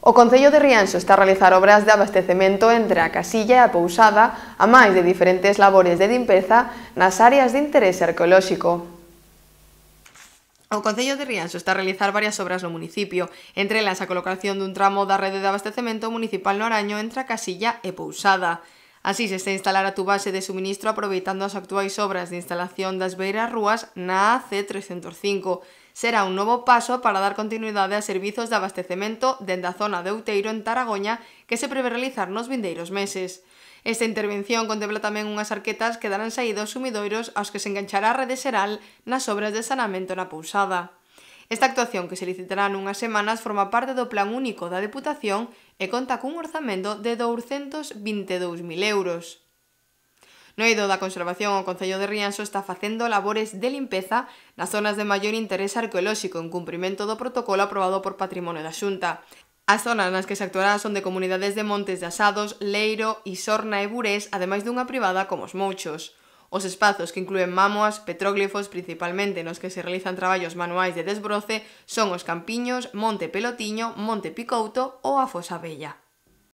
O Concello de Rianxo está a realizar obras de abastecemento entre a Casilla e a Pousada, a máis de diferentes labores de limpeza nas áreas de interese arqueolóxico. O Concello de Rianxo está a realizar varias obras no municipio, entre elas a colocación dun tramo da rede de abastecemento municipal no Araño entre a Casilla e Pousada. Así se está instalar a base de suministro aproveitando as actuais obras de instalación das beiras rúas na AC 305. Será un novo paso para dar continuidade a servizos de abastecemento dende a zona de Outeiro en Taragoña que se prevé realizar nos vindeiros meses. Esta intervención contempla tamén unhas arquetas que darán saída aos sumidoiros aos que se enganchará a rede xeral nas obras de sanamento na Pousada. Esta actuación que se licitará nunhas semanas forma parte do Plan Único da Deputación e conta cun orzamento de 222.000 euros. No eido da conservación, o Concello de Rianxo está facendo labores de limpeza nas zonas de maior interés arqueolóxico en cumprimento do protocolo aprobado por Patrimonio da Xunta. As zonas nas que se actuará son de comunidades de Montes de Asados, Leiro, Isorna e Burés, ademais dunha privada como os Mouchos. Os espazos que incluen mámoas, petróglifos, principalmente nos que se realizan traballos manuais de desbroce, son os Campiños, Monte Pelotiño, Monte Picouto ou a Fosa Bella.